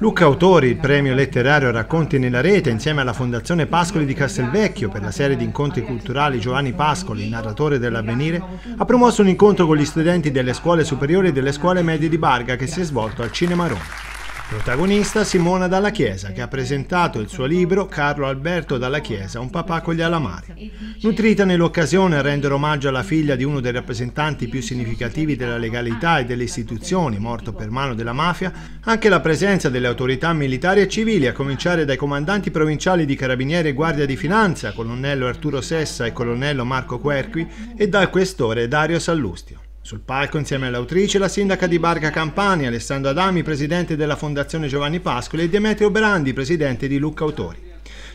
Luca Autori, il premio letterario Racconti nella rete, insieme alla Fondazione Pascoli di Castelvecchio per la serie di incontri culturali Giovanni Pascoli, narratore dell'avvenire, ha promosso un incontro con gli studenti delle scuole superiori e delle scuole medie di Barga che si è svolto al Cinema Roma. Protagonista Simona Dalla Chiesa, che ha presentato il suo libro Carlo Alberto Dalla Chiesa, un papà con gli alamari. Nutrita nell'occasione a rendere omaggio alla figlia di uno dei rappresentanti più significativi della legalità e delle istituzioni, morto per mano della mafia, anche la presenza delle autorità militari e civili, a cominciare dai comandanti provinciali di Carabinieri e Guardia di Finanza, colonnello Arturo Sessa e colonnello Marco Querqui, e dal questore Dario Sallustio. Sul palco insieme all'autrice la sindaca di Barca Campania, Alessandro Adami, presidente della Fondazione Giovanni Pascoli e Demetrio Brandi, presidente di Lucca Autori.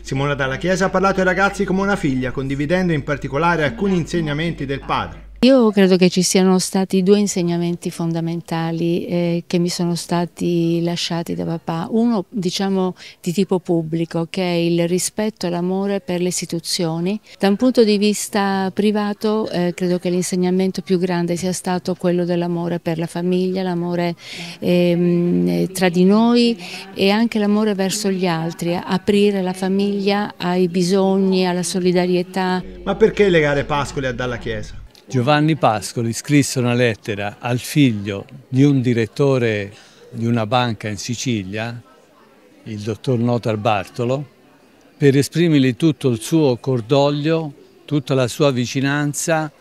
Simona Dalla Chiesa ha parlato ai ragazzi come una figlia, condividendo in particolare alcuni insegnamenti del padre. Io credo che ci siano stati due insegnamenti fondamentali eh, che mi sono stati lasciati da papà. Uno, diciamo, di tipo pubblico, che è il rispetto e l'amore per le istituzioni. Da un punto di vista privato, eh, credo che l'insegnamento più grande sia stato quello dell'amore per la famiglia, l'amore eh, tra di noi e anche l'amore verso gli altri, aprire la famiglia ai bisogni, alla solidarietà. Ma perché legare Pascoli a Dalla Chiesa? Giovanni Pascoli scrisse una lettera al figlio di un direttore di una banca in Sicilia, il dottor Notar Bartolo, per esprimergli tutto il suo cordoglio, tutta la sua vicinanza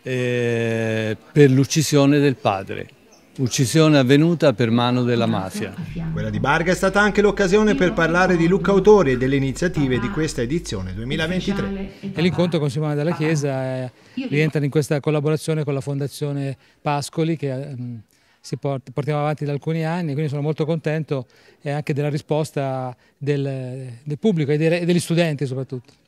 eh, per l'uccisione del padre. Uccisione avvenuta per mano della esatto, mafia. Quella di Barga è stata anche l'occasione per parlare di Luca Autori e delle iniziative di questa edizione 2023. E l'incontro con Simone della ah. Chiesa eh, rientra in questa collaborazione con la Fondazione Pascoli che eh, mm, si port portiamo avanti da alcuni anni, quindi sono molto contento eh, anche della risposta del, del pubblico e degli studenti soprattutto.